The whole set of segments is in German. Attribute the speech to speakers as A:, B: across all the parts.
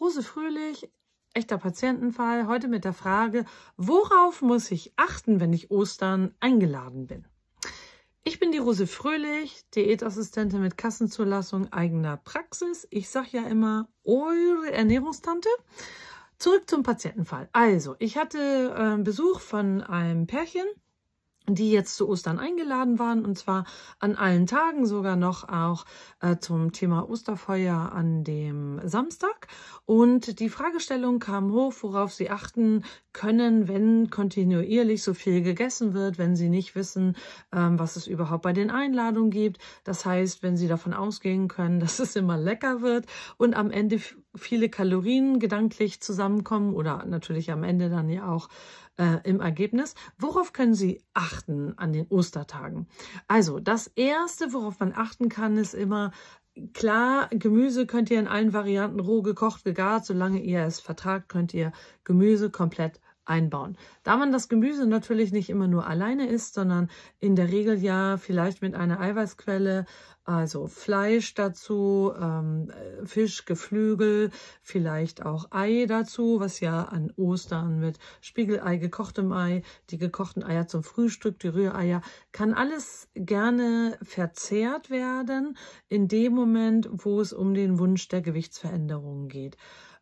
A: Rose Fröhlich, echter Patientenfall, heute mit der Frage, worauf muss ich achten, wenn ich Ostern eingeladen bin? Ich bin die Rose Fröhlich, Diätassistentin mit Kassenzulassung eigener Praxis. Ich sage ja immer, eure Ernährungstante. Zurück zum Patientenfall. Also, ich hatte äh, Besuch von einem Pärchen, die jetzt zu Ostern eingeladen waren und zwar an allen Tagen sogar noch auch äh, zum Thema Osterfeuer an dem Samstag. Und die Fragestellung kam hoch, worauf sie achten können, wenn kontinuierlich so viel gegessen wird, wenn sie nicht wissen, ähm, was es überhaupt bei den Einladungen gibt. Das heißt, wenn sie davon ausgehen können, dass es immer lecker wird und am Ende viele Kalorien gedanklich zusammenkommen oder natürlich am Ende dann ja auch äh, im Ergebnis. Worauf können Sie achten an den Ostertagen? Also das Erste, worauf man achten kann, ist immer, klar, Gemüse könnt ihr in allen Varianten roh gekocht, gegart, solange ihr es vertragt, könnt ihr Gemüse komplett einbauen. Da man das Gemüse natürlich nicht immer nur alleine isst, sondern in der Regel ja vielleicht mit einer Eiweißquelle, also Fleisch dazu, ähm, äh, Fisch, Geflügel, vielleicht auch Ei dazu, was ja an Ostern mit Spiegelei, gekochtem Ei, die gekochten Eier zum Frühstück, die Rühreier, kann alles gerne verzehrt werden in dem Moment, wo es um den Wunsch der Gewichtsveränderung geht.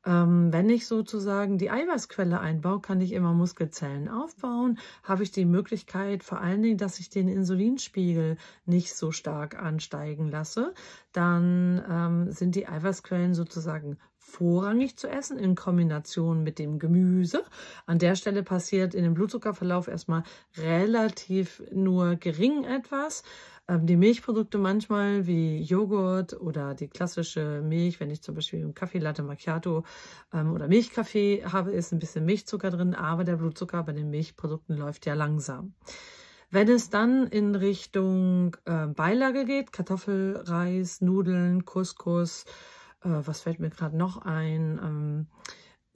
A: Ähm, wenn ich sozusagen die Eiweißquelle einbaue, kann ich immer Muskelzellen aufbauen. Habe ich die Möglichkeit, vor allen Dingen, dass ich den Insulinspiegel nicht so stark ansteigen lasse, dann ähm, sind die Eiweißquellen sozusagen vorrangig zu essen in Kombination mit dem Gemüse. An der Stelle passiert in dem Blutzuckerverlauf erstmal relativ nur gering etwas. Ähm, die Milchprodukte manchmal wie Joghurt oder die klassische Milch, wenn ich zum Beispiel einen Kaffee Latte Macchiato ähm, oder Milchkaffee habe, ist ein bisschen Milchzucker drin, aber der Blutzucker bei den Milchprodukten läuft ja langsam. Wenn es dann in Richtung äh, Beilage geht, Kartoffel, Reis, Nudeln, Couscous, äh, was fällt mir gerade noch ein? Ähm,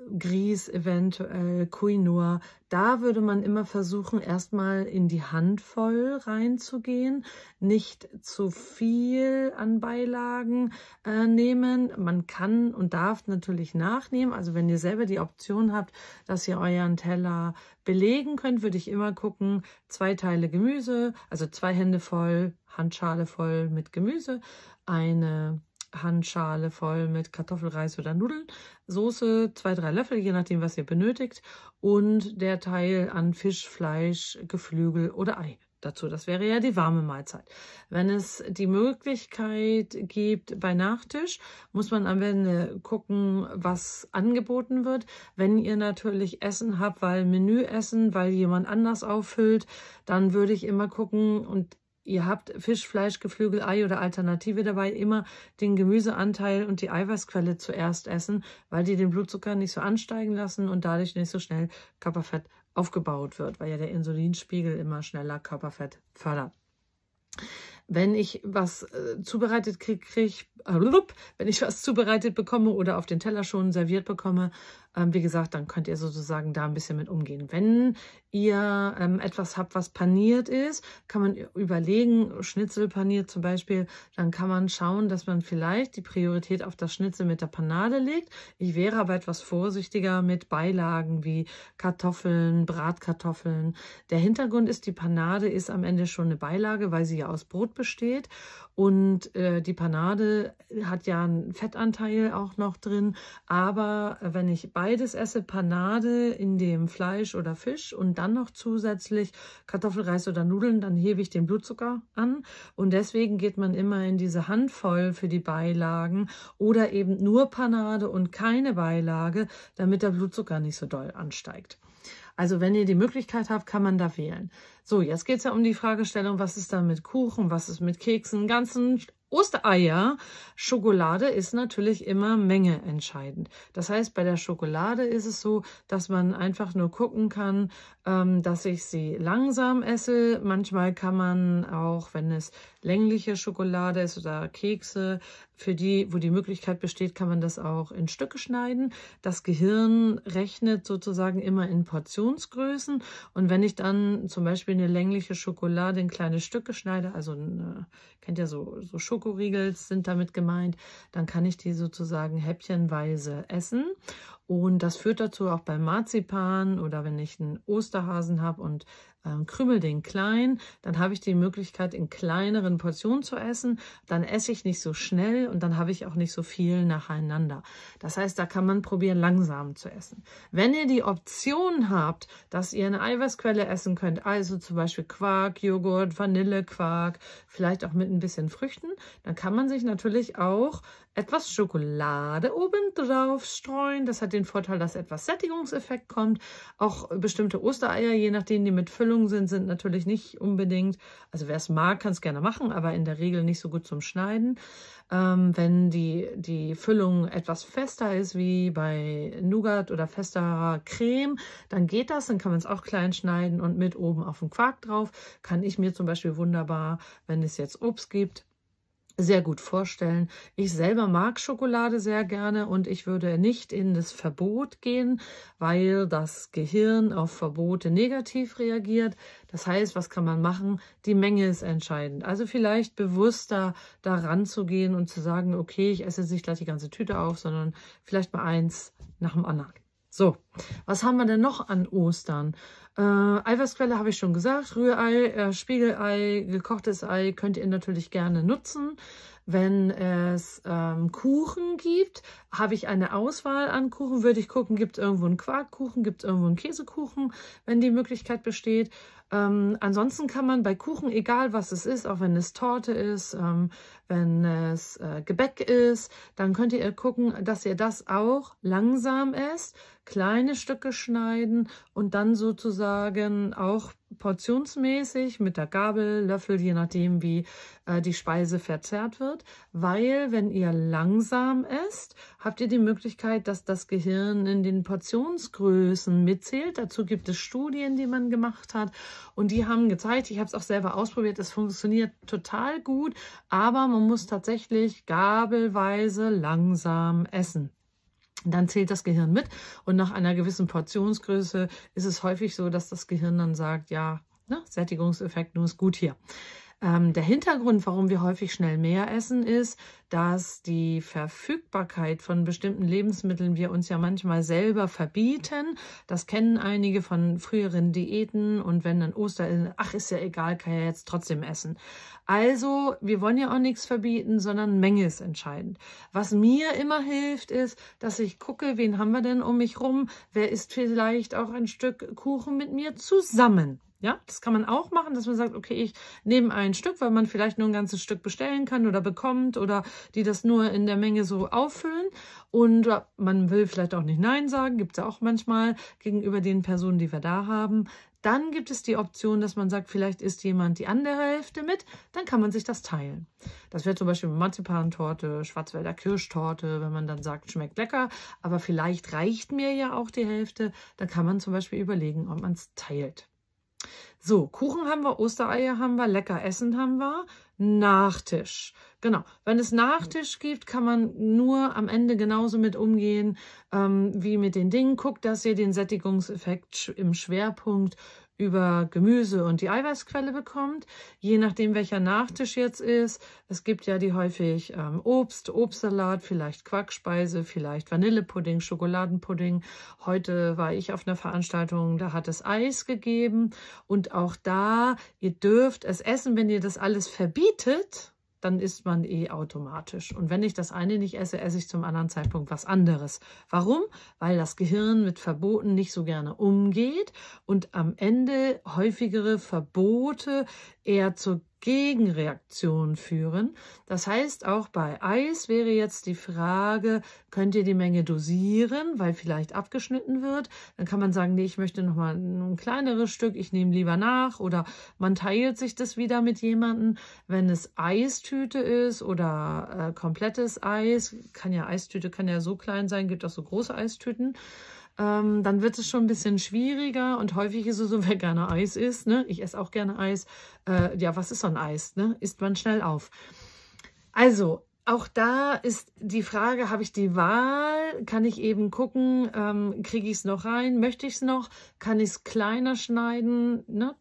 A: Grieß, eventuell Quinoa, da würde man immer versuchen, erstmal in die Handvoll reinzugehen, nicht zu viel an Beilagen äh, nehmen. Man kann und darf natürlich nachnehmen. Also wenn ihr selber die Option habt, dass ihr euren Teller belegen könnt, würde ich immer gucken, zwei Teile Gemüse, also zwei Hände voll, Handschale voll mit Gemüse, eine Handschale voll mit Kartoffelreis oder Nudeln, Soße, zwei, drei Löffel, je nachdem, was ihr benötigt und der Teil an Fisch, Fleisch, Geflügel oder Ei dazu. Das wäre ja die warme Mahlzeit. Wenn es die Möglichkeit gibt bei Nachtisch, muss man am Ende gucken, was angeboten wird. Wenn ihr natürlich Essen habt, weil Menü essen, weil jemand anders auffüllt, dann würde ich immer gucken und ihr habt Fisch, Fleisch, Geflügel, Ei oder Alternative dabei, immer den Gemüseanteil und die Eiweißquelle zuerst essen, weil die den Blutzucker nicht so ansteigen lassen und dadurch nicht so schnell Körperfett aufgebaut wird, weil ja der Insulinspiegel immer schneller Körperfett fördert wenn ich was äh, zubereitet krieg, krieg äh, wenn ich was zubereitet bekomme oder auf den Teller schon serviert bekomme, ähm, wie gesagt, dann könnt ihr sozusagen da ein bisschen mit umgehen. Wenn ihr ähm, etwas habt, was paniert ist, kann man überlegen, Schnitzel paniert zum Beispiel, dann kann man schauen, dass man vielleicht die Priorität auf das Schnitzel mit der Panade legt. Ich wäre aber etwas vorsichtiger mit Beilagen wie Kartoffeln, Bratkartoffeln. Der Hintergrund ist, die Panade ist am Ende schon eine Beilage, weil sie ja aus Brot besteht und äh, die Panade hat ja einen Fettanteil auch noch drin, aber äh, wenn ich Beilagen beides esse, Panade in dem Fleisch oder Fisch und dann noch zusätzlich Kartoffelreis oder Nudeln, dann hebe ich den Blutzucker an. Und deswegen geht man immer in diese Handvoll für die Beilagen oder eben nur Panade und keine Beilage, damit der Blutzucker nicht so doll ansteigt. Also wenn ihr die Möglichkeit habt, kann man da wählen. So, jetzt geht es ja um die Fragestellung, was ist da mit Kuchen, was ist mit Keksen, ganzen Ostereier, Schokolade ist natürlich immer Menge entscheidend. Das heißt, bei der Schokolade ist es so, dass man einfach nur gucken kann, ähm, dass ich sie langsam esse. Manchmal kann man auch, wenn es längliche Schokolade ist oder Kekse, für die, wo die Möglichkeit besteht, kann man das auch in Stücke schneiden. Das Gehirn rechnet sozusagen immer in Portionsgrößen. Und wenn ich dann zum Beispiel eine längliche Schokolade in kleine Stücke schneide, also eine, kennt ihr so, so Schokolade, Schokoriegels sind damit gemeint, dann kann ich die sozusagen häppchenweise essen und das führt dazu auch beim Marzipan oder wenn ich einen Osterhasen habe und äh, krümel den klein, dann habe ich die Möglichkeit, in kleineren Portionen zu essen. Dann esse ich nicht so schnell und dann habe ich auch nicht so viel nacheinander. Das heißt, da kann man probieren, langsam zu essen. Wenn ihr die Option habt, dass ihr eine Eiweißquelle essen könnt, also zum Beispiel Quark, Joghurt, Vanillequark, vielleicht auch mit ein bisschen Früchten, dann kann man sich natürlich auch etwas Schokolade oben drauf streuen. Das hat den Vorteil, dass etwas Sättigungseffekt kommt. Auch bestimmte Ostereier, je nachdem die mit Füllung sind, sind natürlich nicht unbedingt, also wer es mag, kann es gerne machen, aber in der Regel nicht so gut zum Schneiden. Ähm, wenn die, die Füllung etwas fester ist, wie bei Nougat oder festerer Creme, dann geht das, dann kann man es auch klein schneiden und mit oben auf den Quark drauf. Kann ich mir zum Beispiel wunderbar, wenn es jetzt Obst gibt, sehr gut vorstellen. Ich selber mag Schokolade sehr gerne und ich würde nicht in das Verbot gehen, weil das Gehirn auf Verbote negativ reagiert. Das heißt, was kann man machen? Die Menge ist entscheidend. Also vielleicht bewusster daran zu gehen und zu sagen, okay, ich esse jetzt nicht gleich die ganze Tüte auf, sondern vielleicht mal eins nach dem anderen. So, was haben wir denn noch an Ostern? Äh, Eiweißquelle habe ich schon gesagt. Rührei, äh, Spiegelei, gekochtes Ei könnt ihr natürlich gerne nutzen. Wenn es ähm, Kuchen gibt, habe ich eine Auswahl an Kuchen. Würde ich gucken, gibt es irgendwo einen Quarkkuchen, gibt es irgendwo einen Käsekuchen, wenn die Möglichkeit besteht. Ähm, ansonsten kann man bei Kuchen, egal was es ist, auch wenn es Torte ist, ähm, wenn es äh, Gebäck ist, dann könnt ihr gucken, dass ihr das auch langsam esst, kleine Stücke schneiden und dann sozusagen auch portionsmäßig mit der Gabel, Löffel, je nachdem wie äh, die Speise verzehrt wird, weil wenn ihr langsam esst, habt ihr die Möglichkeit, dass das Gehirn in den Portionsgrößen mitzählt. Dazu gibt es Studien, die man gemacht hat und die haben gezeigt, ich habe es auch selber ausprobiert, es funktioniert total gut, aber man muss tatsächlich gabelweise langsam essen. Dann zählt das Gehirn mit und nach einer gewissen Portionsgröße ist es häufig so, dass das Gehirn dann sagt, ja, ne, Sättigungseffekt, nur ist gut hier. Ähm, der Hintergrund, warum wir häufig schnell mehr essen, ist, dass die Verfügbarkeit von bestimmten Lebensmitteln wir uns ja manchmal selber verbieten. Das kennen einige von früheren Diäten und wenn dann Oster ist, ach ist ja egal, kann ja jetzt trotzdem essen. Also, wir wollen ja auch nichts verbieten, sondern Menge ist entscheidend. Was mir immer hilft, ist, dass ich gucke, wen haben wir denn um mich rum? Wer isst vielleicht auch ein Stück Kuchen mit mir zusammen? Ja, das kann man auch machen, dass man sagt, okay, ich nehme ein Stück, weil man vielleicht nur ein ganzes Stück bestellen kann oder bekommt oder die das nur in der Menge so auffüllen. Und man will vielleicht auch nicht Nein sagen, gibt es ja auch manchmal gegenüber den Personen, die wir da haben. Dann gibt es die Option, dass man sagt, vielleicht isst jemand die andere Hälfte mit, dann kann man sich das teilen. Das wäre zum Beispiel Marzipantorte, Schwarzwälder Kirschtorte, wenn man dann sagt, schmeckt lecker, aber vielleicht reicht mir ja auch die Hälfte, dann kann man zum Beispiel überlegen, ob man es teilt. So, Kuchen haben wir, Ostereier haben wir, lecker Essen haben wir, Nachtisch. Genau, wenn es Nachtisch gibt, kann man nur am Ende genauso mit umgehen ähm, wie mit den Dingen. Guckt, dass ihr den Sättigungseffekt im Schwerpunkt über Gemüse und die Eiweißquelle bekommt, je nachdem welcher Nachtisch jetzt ist. Es gibt ja die häufig ähm, Obst, Obstsalat, vielleicht Quackspeise, vielleicht Vanillepudding, Schokoladenpudding. Heute war ich auf einer Veranstaltung, da hat es Eis gegeben und auch da, ihr dürft es essen, wenn ihr das alles verbietet, dann isst man eh automatisch. Und wenn ich das eine nicht esse, esse ich zum anderen Zeitpunkt was anderes. Warum? Weil das Gehirn mit Verboten nicht so gerne umgeht und am Ende häufigere Verbote eher zur Gegenreaktion führen. Das heißt, auch bei Eis wäre jetzt die Frage, könnt ihr die Menge dosieren, weil vielleicht abgeschnitten wird? Dann kann man sagen, nee, ich möchte nochmal ein kleineres Stück, ich nehme lieber nach oder man teilt sich das wieder mit jemandem. Wenn es Eistüte ist oder äh, komplettes Eis, kann ja Eistüte, kann ja so klein sein, gibt auch so große Eistüten ähm, dann wird es schon ein bisschen schwieriger und häufig ist es so, wer gerne Eis isst, ne? ich esse auch gerne Eis, äh, ja, was ist so ein Eis, ne? isst man schnell auf. Also, auch da ist die Frage, habe ich die Wahl? Kann ich eben gucken, ähm, kriege ich es noch rein? Möchte ich es noch? Kann ich es kleiner schneiden? Ne?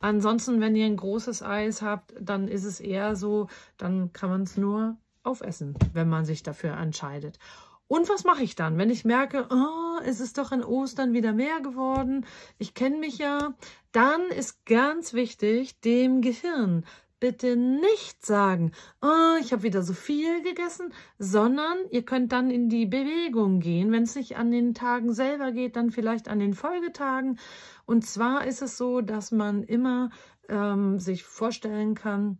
A: Ansonsten, wenn ihr ein großes Eis habt, dann ist es eher so, dann kann man es nur aufessen, wenn man sich dafür entscheidet. Und was mache ich dann, wenn ich merke, oh, es ist doch an Ostern wieder mehr geworden, ich kenne mich ja, dann ist ganz wichtig, dem Gehirn bitte nicht sagen, oh, ich habe wieder so viel gegessen, sondern ihr könnt dann in die Bewegung gehen, wenn es nicht an den Tagen selber geht, dann vielleicht an den Folgetagen. Und zwar ist es so, dass man immer ähm, sich vorstellen kann,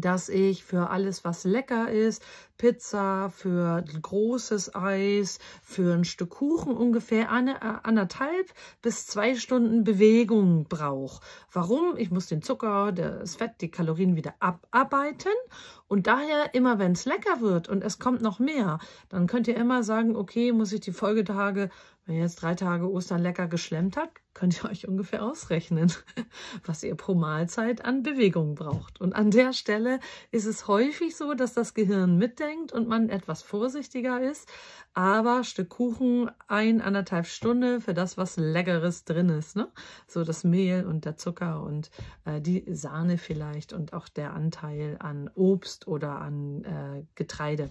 A: dass ich für alles, was lecker ist, Pizza, für großes Eis, für ein Stück Kuchen ungefähr eine, äh, anderthalb bis zwei Stunden Bewegung brauche. Warum? Ich muss den Zucker, das Fett, die Kalorien wieder abarbeiten und daher immer, wenn es lecker wird und es kommt noch mehr, dann könnt ihr immer sagen, okay, muss ich die Folgetage wenn ihr jetzt drei Tage Ostern lecker geschlemmt habt, könnt ihr euch ungefähr ausrechnen, was ihr pro Mahlzeit an Bewegung braucht. Und an der Stelle ist es häufig so, dass das Gehirn mitdenkt und man etwas vorsichtiger ist. Aber Stück Kuchen, ein, anderthalb Stunde für das, was Leckeres drin ist. Ne? So das Mehl und der Zucker und äh, die Sahne vielleicht und auch der Anteil an Obst oder an äh, Getreide.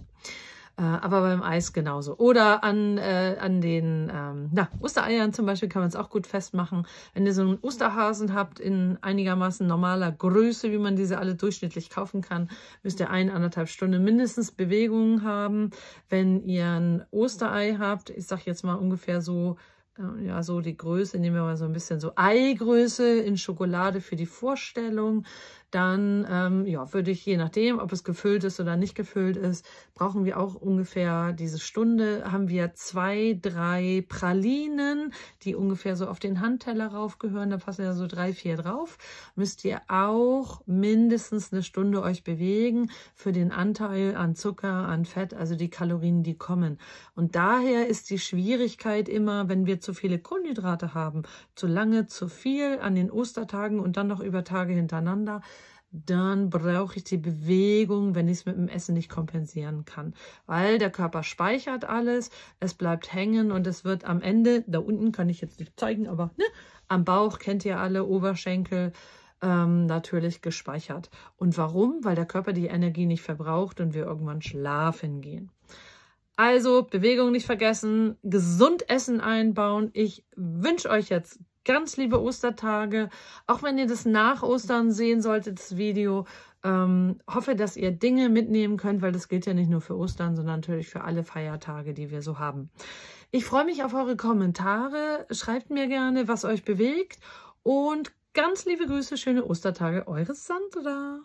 A: Äh, aber beim Eis genauso. Oder an, äh, an den ähm, na, Ostereiern zum Beispiel kann man es auch gut festmachen. Wenn ihr so einen Osterhasen habt in einigermaßen normaler Größe, wie man diese alle durchschnittlich kaufen kann, müsst ihr ein, anderthalb Stunden mindestens Bewegungen haben. Wenn ihr ein Osterei habt, ich sag jetzt mal ungefähr so äh, ja, so die Größe, nehmen wir mal so ein bisschen so Eigröße in Schokolade für die Vorstellung dann ähm, ja, würde ich, je nachdem, ob es gefüllt ist oder nicht gefüllt ist, brauchen wir auch ungefähr diese Stunde, haben wir zwei, drei Pralinen, die ungefähr so auf den Handteller raufgehören, da passen ja so drei, vier drauf, müsst ihr auch mindestens eine Stunde euch bewegen für den Anteil an Zucker, an Fett, also die Kalorien, die kommen. Und daher ist die Schwierigkeit immer, wenn wir zu viele Kohlenhydrate haben, zu lange, zu viel an den Ostertagen und dann noch über Tage hintereinander, dann brauche ich die Bewegung, wenn ich es mit dem Essen nicht kompensieren kann. Weil der Körper speichert alles, es bleibt hängen und es wird am Ende, da unten kann ich jetzt nicht zeigen, aber ne, am Bauch kennt ihr alle, Oberschenkel, ähm, natürlich gespeichert. Und warum? Weil der Körper die Energie nicht verbraucht und wir irgendwann schlafen gehen. Also Bewegung nicht vergessen, gesund Essen einbauen. Ich wünsche euch jetzt ganz liebe Ostertage. Auch wenn ihr das nach Ostern sehen solltet, das Video. Ähm, hoffe, dass ihr Dinge mitnehmen könnt, weil das gilt ja nicht nur für Ostern, sondern natürlich für alle Feiertage, die wir so haben. Ich freue mich auf eure Kommentare. Schreibt mir gerne, was euch bewegt. Und ganz liebe Grüße, schöne Ostertage. Eure Sandra.